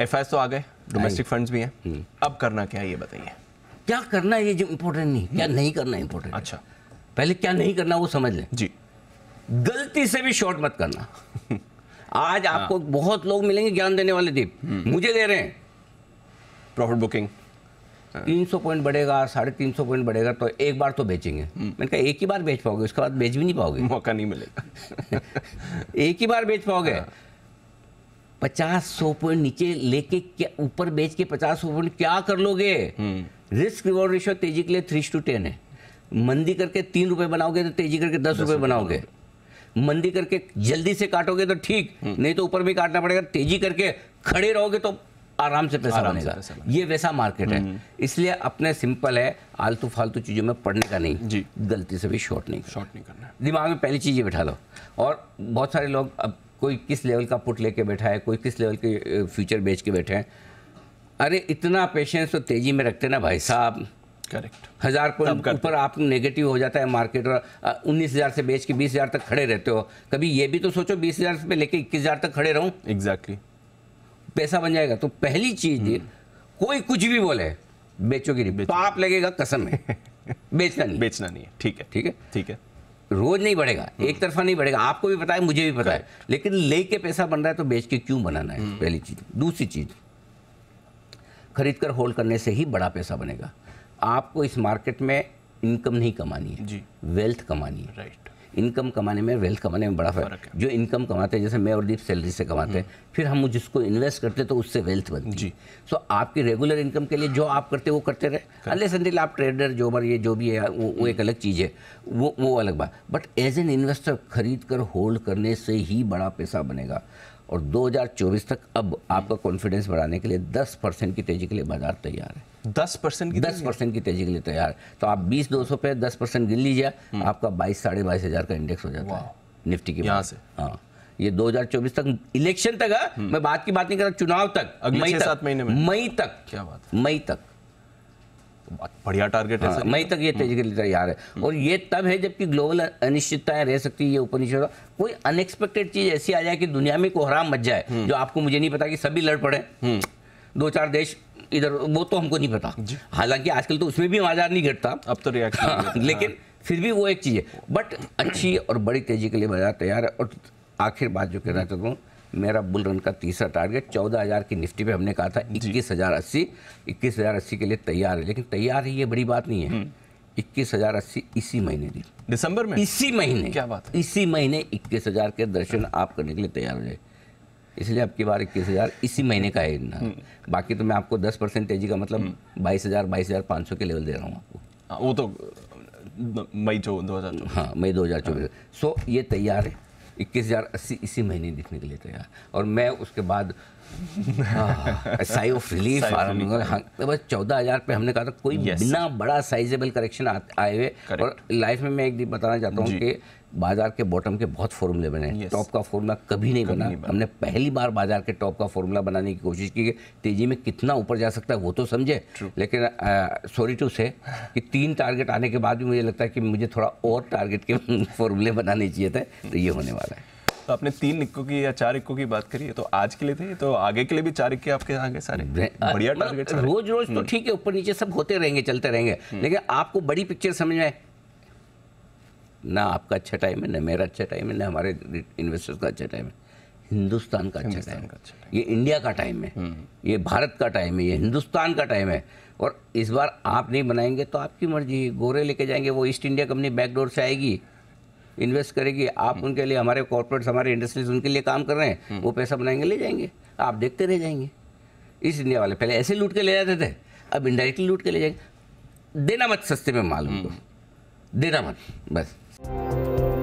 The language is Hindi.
एफ तो आ गए डोमेस्टिक फंड्स भी हैं हम्म। अब करना क्या है ये बताइए क्या करना ये जो इम्पोर्टेंट नहीं क्या नहीं करना इम्पोर्टेंट अच्छा पहले क्या नहीं करना वो समझ लें जी गलती से भी शॉर्ट मत करना आज हाँ। आपको बहुत लोग मिलेंगे ज्ञान देने वाले दीप हम्म। मुझे दे रहे हैं प्रॉफिट बुकिंग हाँ। तीन सौ पॉइंट बढ़ेगा साढ़े तीन सौ पॉइंट बढ़ेगा तो एक बार तो बेचेंगे हम्म। मैंने कहा एक ही बार बेच पाओगे उसके बाद बेच भी नहीं पाओगे मौका नहीं मिलेगा एक ही बार बेच पाओगे हाँ। पचास सौ पॉइंट नीचे लेके क्या ऊपर बेच के पचास सौ पॉइंट क्या कर लोगे हम्म। रिस्क रिवॉर्ड रेशियो तेजी के लिए थ्री टू टेन है मंदी करके तीन रुपए बनाओगे तो तेजी करके दस रुपए बनाओगे मंदी करके जल्दी से काटोगे तो ठीक हम्म। नहीं तो ऊपर भी काटना पड़ेगा तेजी करके खड़े रहोगे तो आराम से पैसा बनेगा ये वैसा मार्केट है हम्म। इसलिए अपने सिंपल है आलतू फालतू चीज़ों में पढ़ने का नहीं जी गलती से भी शॉर्ट नहीं शॉर्ट नहीं करना दिमाग में पहली चीज़ ये बैठा लो और बहुत सारे लोग अब कोई किस लेवल का पुट लेके बैठा है कोई किस लेवल के फ्यूचर बेच के बैठे हैं अरे इतना पेशेंस तो तेज़ी में रखते ना भाई साहब करेक्ट हज़ार पॉइंट ऊपर आप नेगेटिव हो जाता है मार्केट और उन्नीस हज़ार से बेच के बीस हज़ार तक खड़े रहते हो कभी ये भी तो सोचो बीस हज़ार से लेके इक्कीस हज़ार तक खड़े रहूँ एग्जैक्टली exactly. पैसा बन जाएगा तो पहली चीज़ हम्म। कोई कुछ भी बोले बेचोगे नहीं पाप लगेगा कसम है बेचना नहीं बेचना नहीं है ठीक है ठीक है ठीक है रोज नहीं बढ़ेगा हम्म। एक तरफा नहीं बढ़ेगा आपको भी पता है मुझे भी पता है लेकिन लेके पैसा बन रहा है तो बेच के क्यों बनाना है हम्म। पहली चीज दूसरी चीज खरीद कर होल्ड करने से ही बड़ा पैसा बनेगा आपको इस मार्केट में इनकम नहीं कमानी है जी वेल्थ कमानी है राइट इनकम कमाने में वेल्थ कमाने में बड़ा फर्क है जो इनकम कमाते हैं जैसे मैं और दीप सैलरी से कमाते हैं फिर हम जिसको इन्वेस्ट करते तो उससे वेल्थ बनती है सो आपकी रेगुलर इनकम के लिए जो आप करते वो करते रहे अल्ले संदिल आप ट्रेडर जो ये जो भी है वो, वो एक अलग चीज़ है वो वो अलग बात बट एज एन इन्वेस्टर खरीद कर होल्ड करने से ही बड़ा पैसा बनेगा और 2024 तक अब आपका कॉन्फिडेंस बढ़ाने के लिए 10 परसेंट की तेजी के लिए बाजार तैयार है 10 परसेंट की 10 परसेंट की तेजी के लिए तैयार है तो आप 20 दो पे 10 परसेंट गिन लीजिए हम्म। आपका बाईस साढ़े बाईस हज़ार का इंडेक्स हो जाता है निफ्टी के यहाँ से हाँ ये 2024 तक इलेक्शन तक है हाँ, हम्म। मैं बात की बात नहीं कर रहा चुनाव तक मई तक महीने में मई तक क्या बात मई तक बढ़िया टारगेट है हाँ, मई तो। तक ये तेजी के लिए तैयार है हम्म। और ये तब है जबकि ग्लोबल अनिश्चितताएं रह सकती है ये उपनिश्चित कोई अनएक्सपेक्टेड चीज ऐसी आ जाए कि दुनिया में कोहराम मच जाए हम्म। जो आपको मुझे नहीं पता कि सभी लड़ पड़े हम्म। दो चार देश इधर वो तो हमको नहीं पता हालांकि आजकल तो उसमें भी आजाद नहीं घटता अब तो रिएक्शन हाँ, लेकिन हाँ। फिर भी वो एक चीज़ है बट अच्छी और बड़ी तेजी के लिए बाजार तैयार है और आखिर बात जो कहना चाहता हूँ मेरा बुल रन का तीसरा टारगेट चौदह हज़ार की निफ्टी पे हमने कहा था इक्कीस हज़ार अस्सी इक्कीस हज़ार अस्सी के लिए तैयार है लेकिन तैयार ही ये बड़ी बात नहीं है हम्म। इक्कीस हज़ार अस्सी इसी महीने दी दिसंबर में इसी महीने क्या बात है? इसी महीने इक्कीस हज़ार के दर्शन आप करने के लिए तैयार हो जाए इसलिए आपकी बार इक्कीस हज़ार इसी महीने का है ना हम्म। बाकी तो मैं आपको दस परसेंट तेजी का मतलब हम्म। बाईस हज़ार बाईस हज़ार पाँच सौ के लेवल दे रहा हूँ आपको हाँ, वो तो मई दो हज़ार हाँ मई दो हज़ार चौबीस हाँ। सो ये तैयार है इक्कीस हज़ार अस्सी इसी महीने दिखने के लिए तैयार और मैं उसके बाद साई ऑफ रिलीफ आ रहा तो बस चौदह हज़ार पे हमने कहा था कोई yes. बिना बड़ा साइजेबल करेक्शन आए हुए और लाइफ में मैं एक दिन बताना चाहता हूँ कि बाजार के बॉटम के बहुत फॉर्मूले बने yes. टॉप का फॉर्मूला कभी नहीं बना नहीं हमने पहली बार बाजार के टॉप का फॉर्मूला बनाने की कोशिश की तेजी में कितना ऊपर जा सकता है वो तो समझे लेकिन सॉरी टू से कि तीन टारगेट आने के बाद भी मुझे लगता है कि मुझे थोड़ा और टारगेट के फॉर्मूले बनाने चाहिए थे तो ये होने वाला है तो आपने तीन इक्कों की या चार इक्कों की बात करी है तो आज के लिए थे तो आगे के लिए भी चार इक्के आपके आगे सारे बढ़िया टारगेट मतलब रोज रोज तो हम्म। ठीक है ऊपर नीचे सब होते रहेंगे चलते रहेंगे हम्म। लेकिन आपको बड़ी पिक्चर समझ में ना आपका अच्छा टाइम है ना मेरा अच्छा टाइम है ना हमारे इन्वेस्टर्स का अच्छा टाइम है हिंदुस्तान का अच्छा टाइम है अच्छा ये इंडिया का टाइम है हम्म। ये भारत का टाइम है ये हिंदुस्तान का टाइम है और इस बार आप नहीं बनाएंगे तो आपकी मर्जी गोरे लेके जाएंगे वो ईस्ट इंडिया कंपनी बैकडोर से आएगी इन्वेस्ट करेगी आप हम्म। उनके लिए हमारे कॉर्पोरेट्स हमारे इंडस्ट्रीज उनके लिए काम कर रहे हैं हम्म। वो पैसा बनाएंगे ले जाएंगे आप देखते रह जाएंगे इस इंडिया वाले पहले ऐसे लूट के ले जाते थे अब इनडायरेक्टली लूट के ले जाएंगे देना मत सस्ते में माल उनको हम्म। देना मत बस